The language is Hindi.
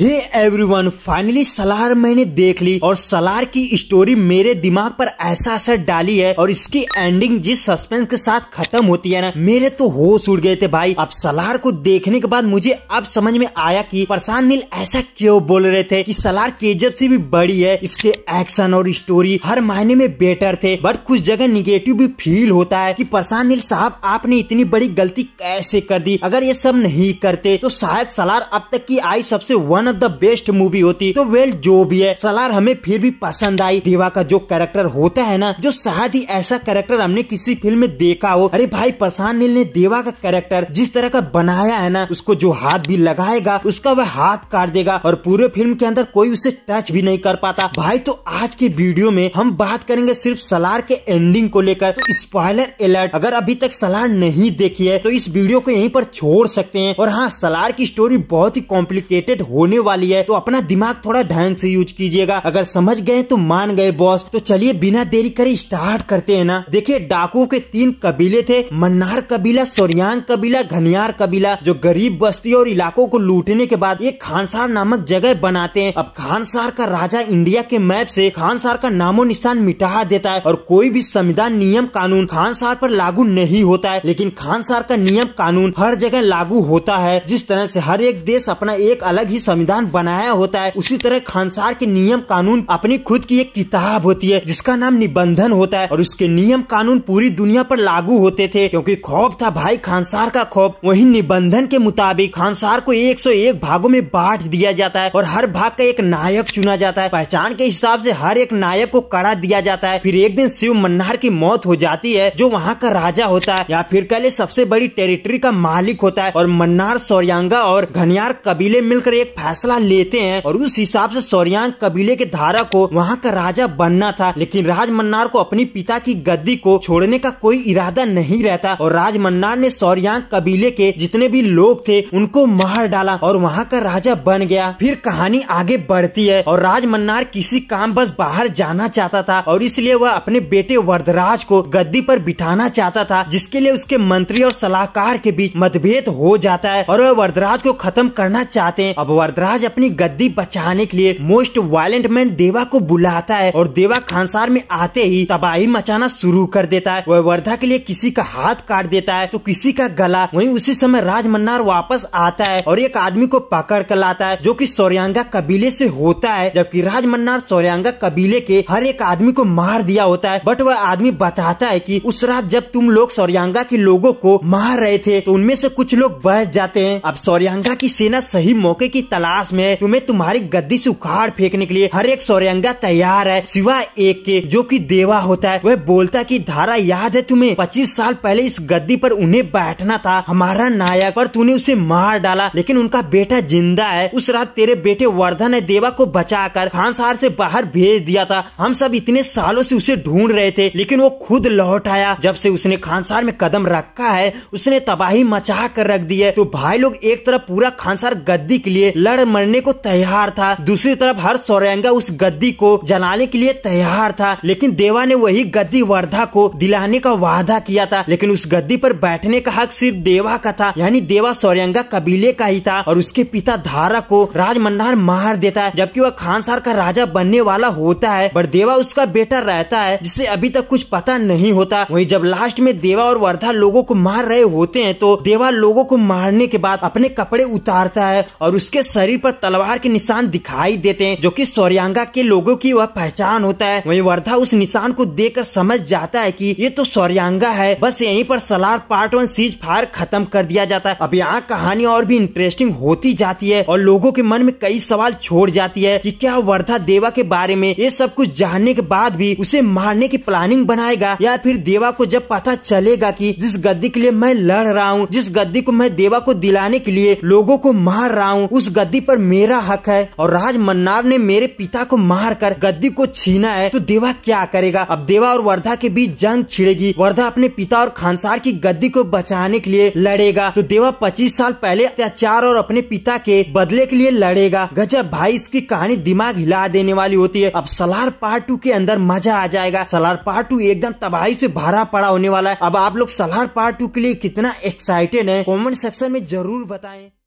हे एवरीवन फाइनली सलार मैंने देख ली और सलार की स्टोरी मेरे दिमाग पर ऐसा असर डाली है और इसकी एंडिंग जिस सस्पेंस के साथ खत्म होती है ना मेरे तो होश उड़ गए थे भाई अब सलार को देखने के बाद मुझे अब समझ में आया कि प्रशांत नील ऐसा क्यों बोल रहे थे कि सलार केजब से भी बड़ी है इसके एक्शन और स्टोरी हर मायने में बेटर थे बट कुछ जगह निगेटिव भी फील होता है की प्रशांत नील साहब आपने इतनी बड़ी गलती कैसे कर दी अगर ये सब नहीं करते तो शायद सलार अब तक की आई सबसे one of the best movie होती तो वेल जो भी है सलार हमें फिर भी पसंद आई देवा का जो कैरेक्टर होता है ना जो शायद ही ऐसा कैरेक्टर हमने किसी फिल्म में देखा हो अरे भाई प्रशांत नील ने देवा का कैरेक्टर जिस तरह का बनाया है ना उसको जो हाथ भी लगाएगा उसका वह हाथ काट देगा और पूरे फिल्म के अंदर कोई उसे टच भी नहीं कर पाता भाई तो आज के वीडियो में हम बात करेंगे सिर्फ सलार के एंडिंग को लेकर तो स्पॉयलर अलर्ट अगर अभी तक सलार नहीं देखी है तो इस वीडियो को यहीं पर छोड़ सकते हैं और हाँ सलार की स्टोरी बहुत ही कॉम्प्लिकेटेड होने वाली है तो अपना दिमाग थोड़ा ढंग से यूज कीजिएगा अगर समझ गए तो मान गए बॉस तो चलिए बिना देरी करे स्टार्ट करते है ना देखिये डाकुओं के तीन कबीले थे मन्नार कबीला सोरियांग कबीला घनियार कबीला जो गरीब बस्ती और इलाकों को लूटने के बाद एक खानसार नामक जगह बनाते हैं अब खानसार का राजा इंडिया के मैप से खानसार का नामो निशान मिटा देता है और कोई भी संविधान नियम कानून खानसार पर लागू नहीं होता है लेकिन खानसार का नियम कानून हर जगह लागू होता है जिस तरह से हर एक देश अपना एक अलग ही संविधान संविधान बनाया होता है उसी तरह खानसार के नियम कानून अपनी खुद की एक किताब होती है जिसका नाम निबंधन होता है और उसके नियम कानून पूरी दुनिया पर लागू होते थे क्योंकि खौफ था भाई खानसार का खौफ वही निबंधन के मुताबिक खानसार को 101 भागों में बांट दिया जाता है और हर भाग का एक नायक चुना जाता है पहचान के हिसाब से हर एक नायक को कड़ा दिया जाता है फिर एक दिन शिव मन्नार की मौत हो जाती है जो वहाँ का राजा होता है या फिर कहले सबसे बड़ी टेरिटरी का मालिक होता है और मन्नार सौरयांगा और घनियार कबीले मिलकर एक फैसला फैसला लेते हैं और उस हिसाब से सौरियांग कबीले के धारा को वहाँ का राजा बनना था लेकिन राज मन्नार को अपने पिता की गद्दी को छोड़ने का कोई इरादा नहीं रहता और राजमन्नार ने सौरियांग कबीले के जितने भी लोग थे उनको मार डाला और वहाँ का राजा बन गया फिर कहानी आगे बढ़ती है और राजमन्नार किसी काम बस बाहर जाना चाहता था और इसलिए वह अपने बेटे वर्धराज को गद्दी पर बिठाना चाहता था जिसके लिए उसके मंत्री और सलाहकार के बीच मतभेद हो जाता है और वह वर्धराज को खत्म करना चाहते हैं अब वर्धराज राज अपनी गद्दी बचाने के लिए मोस्ट वायलेंट मैन देवा को बुलाता है और देवा खानसार में आते ही तबाही मचाना शुरू कर देता है वह वर्धा के लिए किसी का हाथ काट देता है तो किसी का गला वही उसी समय राज मन्नार वापस आता है और एक आदमी को पकड़ कर लाता है जो की सौरंगा कबीले से होता है जबकि राज मन्नार सौरयांगा कबीले के हर एक आदमी को मार दिया होता है बट वह आदमी बताता है की उस रात जब तुम लोग सौरयांगा के लोगों को मार रहे थे तो उनमें से कुछ लोग बच जाते हैं अब सौरयांगा की सेना सही मौके की तलाश क्लास में तुम्हें तुम्हारी गद्दी से उखाड़ फेंकने के लिए हर एक सौरंगा तैयार है सिवा एक के जो की देवा होता है वह बोलता की धारा याद है तुम्हें पच्चीस साल पहले इस गद्दी पर उन्हें बैठना था हमारा नायक पर तूने उसे मार डाला लेकिन उनका बेटा जिंदा है उस रात तेरे बेटे वर्धन ने देवा को बचा कर खानसार से बाहर भेज दिया था हम सब इतने सालों से उसे ढूंढ रहे थे लेकिन वो खुद लौट आया जब से उसने खानसार में कदम रखा है उसने तबाही मचा कर रख दी है तो भाई लोग एक तरफ पूरा खानसार गद्दी के लिए लड़ लड़ मरने को तैयार था दूसरी तरफ हर सौरंगा उस गद्दी को जलाने के लिए तैयार था लेकिन देवा ने वही गद्दी वर्धा को दिलाने का वादा किया था लेकिन उस गद्दी पर बैठने का हक सिर्फ देवा का था यानी देवा सौरंगा कबीले का ही था और उसके पिता धारा को राज मार देता है जबकि वह खानसार का राजा बनने वाला होता है पर देवा उसका बेटा रहता है जिसे अभी तक कुछ पता नहीं होता वही जब लास्ट में देवा और वर्धा लोगों को मार रहे होते हैं तो देवा लोगों को मारने के बाद अपने कपड़े उतारता है और उसके शरीर शरीर पर तलवार के निशान दिखाई देते हैं जो कि सौर्यांगा के लोगों की वह पहचान होता है वहीं वर्धा उस निशान को देखकर समझ जाता है कि ये तो सौर्यांगा है बस यहीं पर Salaar part one cease fire खत्म कर दिया जाता है अब यहाँ कहानी और भी इंटरेस्टिंग होती जाती है और लोगों के मन में कई सवाल छोड़ जाती है की क्या वर्धा देवा के बारे में ये सब कुछ जानने के बाद भी उसे मारने की प्लानिंग बनाएगा या फिर देवा को जब पता चलेगा की जिस गद्दी के लिए मैं लड़ रहा हूँ जिस गद्दी को मैं देवा को दिलाने के लिए लोगों को मार रहा हूँ उस गद्दी गद्दी पर मेरा हक है और राज मन्नार ने मेरे पिता को मार कर गद्दी को छीना है तो देवा क्या करेगा अब देवा और वर्धा के बीच जंग छिड़ेगी वर्धा अपने पिता और खानसार की गद्दी को बचाने के लिए लड़ेगा तो देवा पच्चीस साल पहले अत्याचार और अपने पिता के बदले के लिए लड़ेगा गजब भाई इसकी कहानी दिमाग हिला देने वाली होती है अब सलार पार्ट टू के अंदर मजा आ जाएगा सलार पार्ट टू एकदम तबाही से भरा पड़ा होने वाला है अब आप लोग सलार पार्ट टू के लिए कितना एक्साइटेड है कमेंट सेक्शन में जरूर बताएं